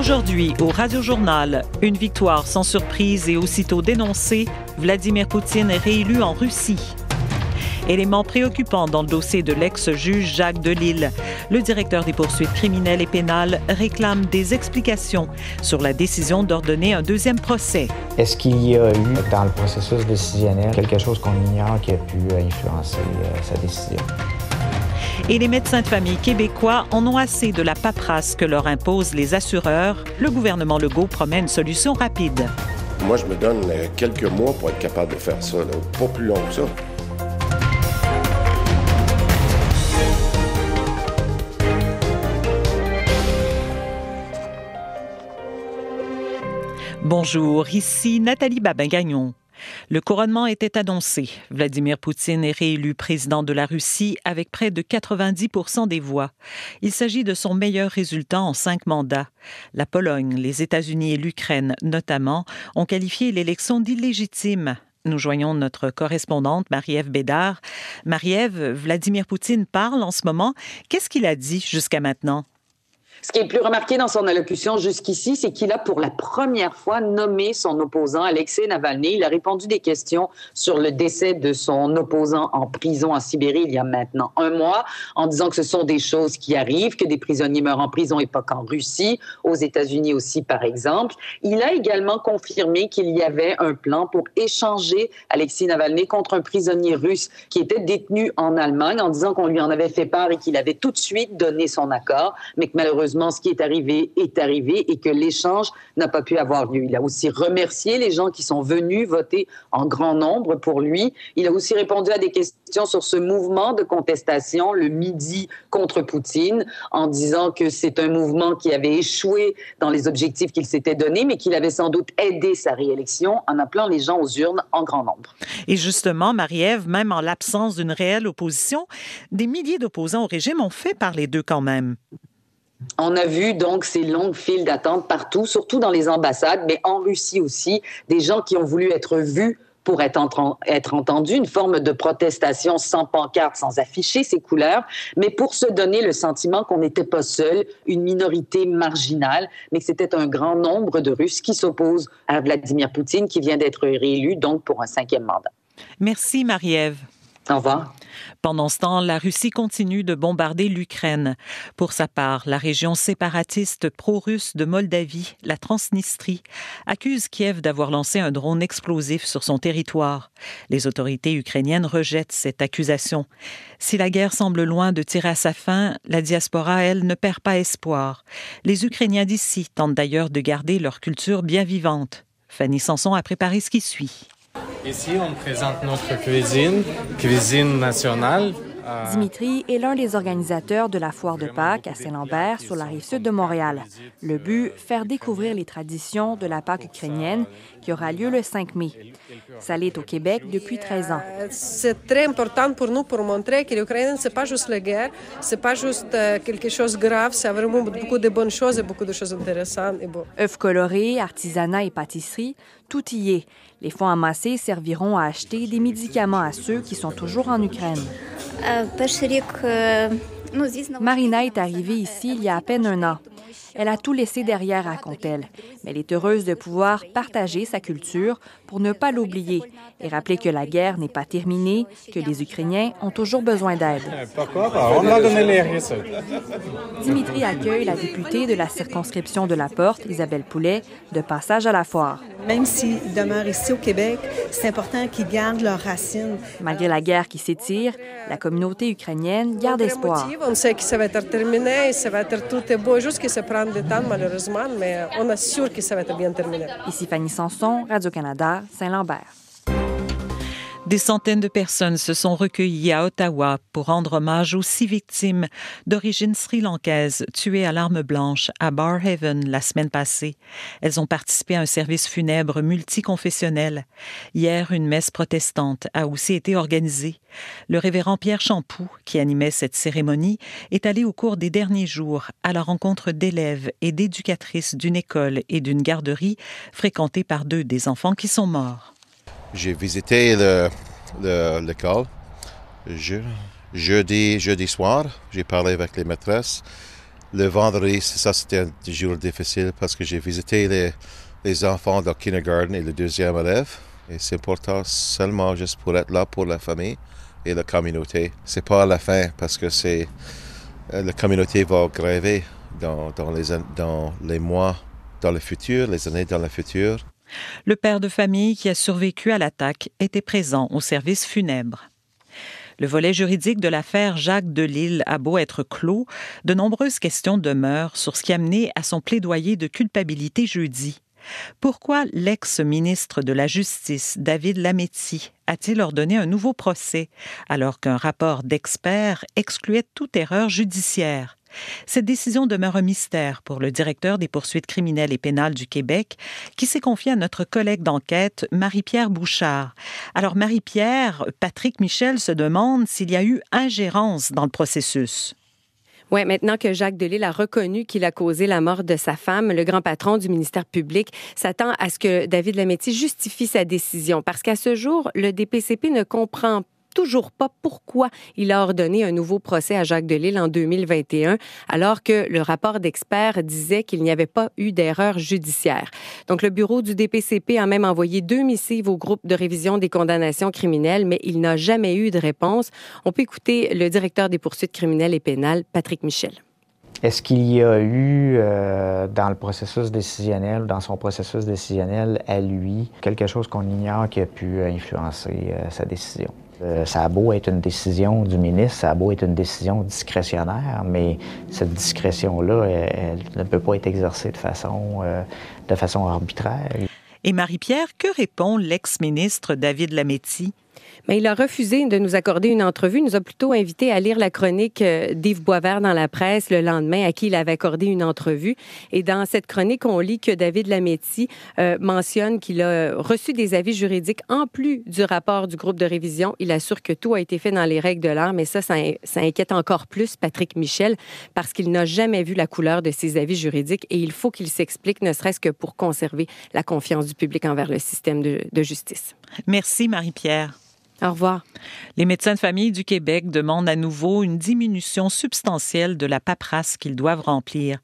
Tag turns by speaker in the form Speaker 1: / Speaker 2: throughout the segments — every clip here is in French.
Speaker 1: Aujourd'hui, au Radio Journal, une victoire sans surprise et aussitôt dénoncée, Vladimir Poutine est réélu en Russie. Élément préoccupant dans le dossier de l'ex-juge Jacques Delille. Le directeur des poursuites criminelles et pénales réclame des explications sur la décision d'ordonner un deuxième procès.
Speaker 2: Est-ce qu'il y a eu dans le processus décisionnel quelque chose qu'on ignore qui a pu influencer euh, sa décision?
Speaker 1: et les médecins de famille québécois en ont assez de la paperasse que leur imposent les assureurs. Le gouvernement Legault promet une solution rapide.
Speaker 3: Moi, je me donne euh, quelques mois pour
Speaker 1: être capable de faire ça, pas plus long que ça. Bonjour, ici Nathalie Babin-Gagnon. Le couronnement était annoncé. Vladimir Poutine est réélu président de la Russie avec près de 90 des voix. Il s'agit de son meilleur résultat en cinq mandats. La Pologne, les États-Unis et l'Ukraine, notamment, ont qualifié l'élection d'illégitime. Nous joignons notre correspondante Marie-Ève Bédard. Marie-Ève, Vladimir Poutine parle en ce moment. Qu'est-ce qu'il a dit jusqu'à maintenant?
Speaker 4: Ce qui est plus remarqué dans son allocution jusqu'ici, c'est qu'il a pour la première fois nommé son opposant, Alexei Navalny. Il a répondu des questions sur le décès de son opposant en prison en Sibérie il y a maintenant un mois, en disant que ce sont des choses qui arrivent, que des prisonniers meurent en prison et pas qu'en Russie, aux États-Unis aussi, par exemple. Il a également confirmé qu'il y avait un plan pour échanger Alexei Navalny contre un prisonnier russe qui était détenu en Allemagne, en disant qu'on lui en avait fait part et qu'il avait tout de suite donné son accord, mais que malheureusement, malheureusement, ce qui est arrivé est arrivé et que l'échange n'a pas pu avoir lieu. Il a aussi remercié les gens qui sont venus voter en grand nombre pour lui. Il a aussi répondu à des questions sur ce mouvement de contestation, le Midi contre Poutine, en disant que c'est un mouvement qui avait échoué dans les objectifs qu'il s'était donnés, mais qu'il avait sans doute aidé sa réélection en appelant les gens aux urnes
Speaker 1: en grand nombre. Et justement, Marie-Ève, même en l'absence d'une réelle opposition, des milliers d'opposants au régime ont fait parler d'eux quand même.
Speaker 4: On a vu donc ces longues files d'attente partout, surtout dans les ambassades, mais en Russie aussi, des gens qui ont voulu être vus pour être, entendus, une forme de protestation sans pancarte, sans afficher ses couleurs, mais pour se donner le sentiment qu'on n'était pas seul, une minorité marginale, mais que c'était un grand nombre de Russes qui s'opposent à Vladimir Poutine, qui vient d'être réélu, donc pour un cinquième mandat.
Speaker 1: Merci, Mariève. ève pendant ce temps, la Russie continue de bombarder l'Ukraine. Pour sa part, la région séparatiste pro-russe de Moldavie, la Transnistrie, accuse Kiev d'avoir lancé un drone explosif sur son territoire. Les autorités ukrainiennes rejettent cette accusation. Si la guerre semble loin de tirer à sa fin, la diaspora, elle, ne perd pas espoir. Les Ukrainiens d'ici tentent d'ailleurs de garder leur culture bien vivante. Fanny Sanson a préparé ce qui suit.
Speaker 2: Ici, on présente notre cuisine, cuisine nationale. Euh,
Speaker 1: Dimitri
Speaker 3: est l'un des organisateurs de la foire de Pâques à Saint-Lambert sur la rive sud de Montréal. Le but, euh, faire découvrir les traditions de la Pâques ukrainienne qui aura lieu le 5 mai. Ça l'est au Québec depuis 13 ans.
Speaker 5: Euh, c'est très important pour nous pour montrer que l'Ukraine, ce n'est pas juste la guerre, ce n'est pas juste quelque chose de grave, c'est vraiment beaucoup de bonnes choses et beaucoup de choses intéressantes. Et
Speaker 3: Œufs colorés, artisanat et pâtisserie, tout y est. Les fonds amassés serviront à acheter des médicaments à ceux qui sont toujours en Ukraine. Euh, euh, Marina est arrivée ici il y a à peine un an. Elle a tout laissé derrière, raconte-t-elle. Mais elle est heureuse de pouvoir partager sa culture pour ne pas l'oublier et rappeler que la guerre n'est pas terminée, que les Ukrainiens ont toujours besoin d'aide.
Speaker 2: Dimitri accueille
Speaker 3: la députée de la circonscription de la Porte, Isabelle Poulet, de passage à la foire. Même s'ils demeurent ici au Québec, c'est important qu'ils gardent leurs racines. Malgré la guerre qui s'étire, la communauté ukrainienne garde espoir.
Speaker 5: On sait que ça ça va va tout beau, être prendre
Speaker 3: malheureusement, mais on assure que ça va être bien terminé. Ici Fanny Sanson, Radio-Canada, Saint-Lambert.
Speaker 1: Des centaines de personnes se sont recueillies à Ottawa pour rendre hommage aux six victimes d'origine sri-lankaise tuées à l'arme blanche à Barhaven la semaine passée. Elles ont participé à un service funèbre multiconfessionnel. Hier, une messe protestante a aussi été organisée. Le révérend Pierre Champoux, qui animait cette cérémonie, est allé au cours des derniers jours à la rencontre d'élèves et d'éducatrices d'une école et d'une garderie fréquentées par deux des enfants qui sont morts. J'ai
Speaker 3: visité l'école jeudi, jeudi soir. J'ai parlé avec les maîtresses. Le vendredi, ça c'était un jour difficile parce que j'ai visité les, enfants de kindergarten et le deuxième élève. Et c'est important seulement juste pour être là pour la famille et la communauté. C'est pas la fin parce que c'est euh, la communauté va gréver dans, dans, les, dans les mois dans le futur, les années dans le futur.
Speaker 1: Le père de famille qui a survécu à l'attaque était présent au service funèbre. Le volet juridique de l'affaire Jacques Delisle a beau être clos, de nombreuses questions demeurent sur ce qui a mené à son plaidoyer de culpabilité jeudi. Pourquoi l'ex-ministre de la Justice, David Lametti, a-t-il ordonné un nouveau procès alors qu'un rapport d'experts excluait toute erreur judiciaire? Cette décision demeure un mystère pour le directeur des poursuites criminelles et pénales du Québec, qui s'est confié à notre collègue d'enquête, Marie-Pierre Bouchard. Alors, Marie-Pierre, Patrick Michel se demande s'il y a eu ingérence dans le processus.
Speaker 5: Ouais, maintenant que Jacques Delisle a reconnu qu'il a causé la mort de sa femme, le grand patron du ministère public s'attend à ce que David Lametti justifie sa décision parce qu'à ce jour, le DPCP ne comprend pas, toujours pas pourquoi il a ordonné un nouveau procès à Jacques delisle en 2021, alors que le rapport d'experts disait qu'il n'y avait pas eu d'erreur judiciaire. Donc, le bureau du DPCP a même envoyé deux missives au groupe de révision des condamnations criminelles, mais il n'a jamais eu de réponse. On peut écouter le directeur des poursuites criminelles et pénales, Patrick Michel.
Speaker 2: Est-ce qu'il y a eu euh, dans le processus décisionnel, dans son processus décisionnel à lui, quelque chose qu'on ignore qui a pu influencer euh, sa décision? Euh, ça a beau être une décision du ministre, ça a beau être une décision discrétionnaire, mais cette discrétion-là, elle, ne peut pas être exercée de façon,
Speaker 1: euh, de façon arbitraire. Et Marie-Pierre, que répond l'ex-ministre David Lametti
Speaker 5: mais il a refusé de nous accorder une entrevue. Il nous a plutôt invité à lire la chronique euh, d'Yves Boisvert dans la presse le lendemain, à qui il avait accordé une entrevue. Et dans cette chronique, on lit que David Lametti euh, mentionne qu'il a euh, reçu des avis juridiques en plus du rapport du groupe de révision. Il assure que tout a été fait dans les règles de l'art, mais ça, ça, inquiète encore plus Patrick Michel parce qu'il n'a jamais vu la couleur de ses avis juridiques et il faut qu'il s'explique, ne serait-ce que pour conserver la confiance du public envers le système de, de justice.
Speaker 1: Merci, Marie-Pierre. Au revoir. Les médecins de famille du Québec demandent à nouveau une diminution substantielle de la paperasse qu'ils doivent remplir.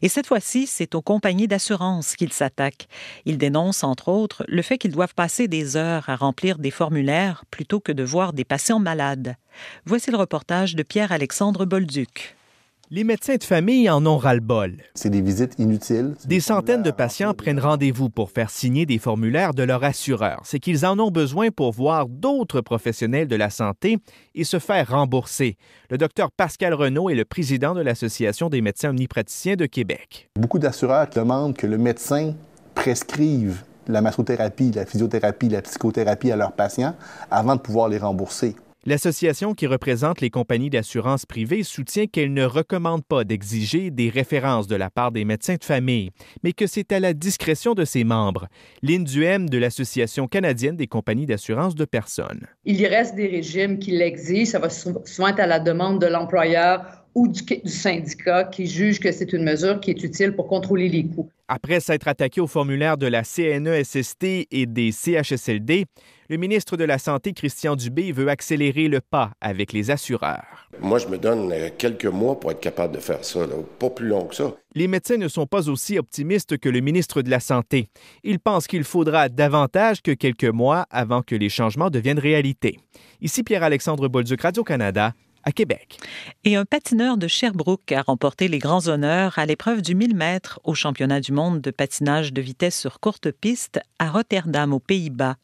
Speaker 1: Et cette fois-ci, c'est aux compagnies d'assurance qu'ils s'attaquent. Ils dénoncent, entre autres, le fait qu'ils doivent passer des heures à remplir des formulaires plutôt que de voir des patients malades. Voici le reportage de Pierre-Alexandre Bolduc
Speaker 2: les médecins de famille en ont ras-le-bol. C'est des visites inutiles. Des centaines de patients prennent rendez-vous pour faire signer des formulaires de leur assureur. C'est qu'ils en ont besoin pour voir d'autres professionnels de la santé et se faire rembourser. Le docteur Pascal Renault est le président de l'Association des médecins omnipraticiens de Québec. Beaucoup d'assureurs demandent que le médecin prescrive la massothérapie, la physiothérapie, la psychothérapie à leurs patients avant de pouvoir les rembourser. L'association qui représente les compagnies d'assurance privées soutient qu'elle ne recommande pas d'exiger des références de la part des médecins de famille, mais que c'est à la discrétion de ses membres. Lynn de l'Association canadienne des compagnies d'assurance de personnes.
Speaker 4: Il y reste des régimes qui l'exigent. Ça va souvent être à la demande de l'employeur ou du, syndicat qui juge que c'est une mesure qui est utile pour contrôler les coûts.
Speaker 2: Après s'être attaqué au formulaire de la CNESST et des CHSLD, le ministre de la Santé, Christian Dubé, veut accélérer le pas avec les assureurs. Moi, je me donne
Speaker 3: euh, quelques mois pour être capable de faire ça, pas plus long que ça.
Speaker 2: Les médecins ne sont pas aussi optimistes que le ministre de la Santé. Ils pensent qu'il faudra davantage que quelques mois avant que les
Speaker 1: changements deviennent réalité. Ici Pierre-Alexandre Bolduc, Radio-Canada à Québec. Et un patineur de Sherbrooke a remporté les grands honneurs à l'épreuve du 1000 mètres au championnat du monde de patinage de vitesse sur courte piste à Rotterdam, aux Pays-Bas.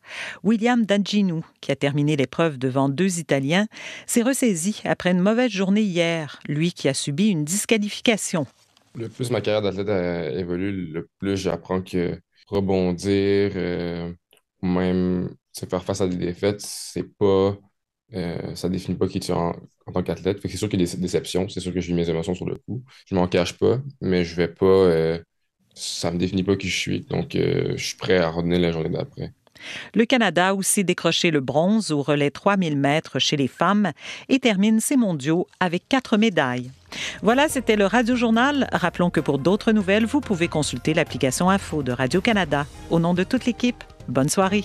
Speaker 1: William Danginou, qui a terminé l'épreuve devant deux Italiens, s'est ressaisi après une mauvaise journée hier, lui qui a subi une disqualification.
Speaker 2: Le plus ma carrière d'athlète évolue, le plus j'apprends que rebondir, euh, même se faire face à des défaites, c'est pas ça euh, ça définit pas qui tu es en, tant qu'athlète. C'est sûr qu'il y a des déceptions, c'est sûr que j'ai mes émotions sur le coup. Je m'en cache pas, mais je vais pas. Euh, ça me définit pas qui je suis. Donc, euh, je suis prêt à redonner la journée d'après.
Speaker 1: Le Canada a aussi décroché le bronze au relais 3000 mètres chez les femmes et termine ses mondiaux avec quatre médailles. Voilà, c'était le Radio Journal. Rappelons que pour d'autres nouvelles, vous pouvez consulter l'application Info de Radio-Canada. Au nom de toute l'équipe, bonne soirée.